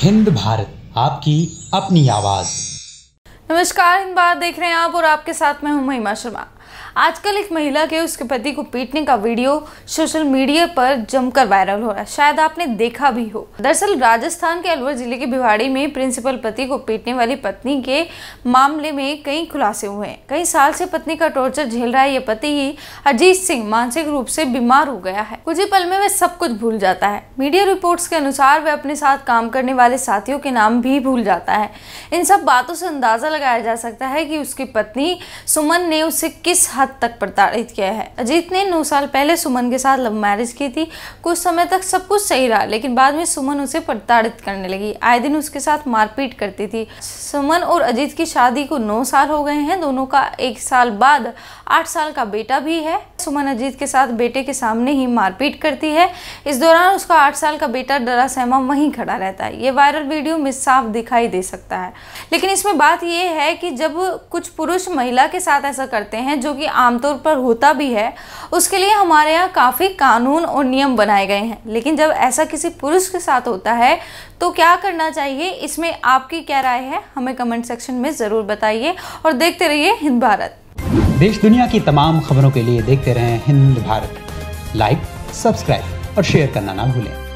हिंद भारत आपकी अपनी आवाज़ नमस्कार हिंद भारत देख रहे हैं आप और आपके साथ मैं हूं महिमा शर्मा आजकल एक महिला के उसके पति को पीटने का वीडियो सोशल मीडिया पर जमकर वायरल हो रहा है शायद आपने देखा भी हो दरअसल राजस्थान के अलवर जिले के भिवाड़ी में प्रिंसिपल पति को पीटने वाली पत्नी के मामले में कई खुलासे हुए हैं कई साल से पत्नी का टॉर्चर झेल रहा है ये पति ही अजीत सिंह मानसिक रूप से बीमार हो गया है कुछ ही पल में वह सब कुछ भूल जाता है मीडिया रिपोर्ट्स के अनुसार वह अपने साथ काम करने वाले साथियों के नाम भी भूल जाता है इन सब बातों से अंदाजा लगाया जा सकता है कि उसकी पत्नी सुमन ने उसे किस इस हद तक प्रताड़ित किया है अजीत ने नौ साल पहले सुमन के साथ लव मैरिज की थी कुछ समय तक सब कुछ सही रहा लेकिन बाद में सुमन उसे प्रताड़ित करने लगी आए दिन उसके साथ मारपीट करती थी सुमन और अजीत की शादी को नौ साल हो गए हैं दोनों का एक साल बाद आठ साल का बेटा भी है सुमन अजीत के साथ बेटे के सामने ही मारपीट करती है इस दौरान उसका आठ साल का बेटा डरा सहमा वहीं खड़ा रहता है ये वायरल वीडियो में साफ दिखाई दे सकता है लेकिन इसमें बात यह है कि जब कुछ पुरुष महिला के साथ ऐसा करते हैं जो जो कि आमतौर पर होता भी है उसके लिए हमारे यहाँ काफ़ी कानून और नियम बनाए गए हैं लेकिन जब ऐसा किसी पुरुष के साथ होता है तो क्या करना चाहिए इसमें आपकी क्या राय है हमें कमेंट सेक्शन में ज़रूर बताइए और देखते रहिए हिंद भारत देश दुनिया की तमाम खबरों के लिए देखते रहें हिंद भारत लाइक सब्सक्राइब और शेयर करना ना भूलें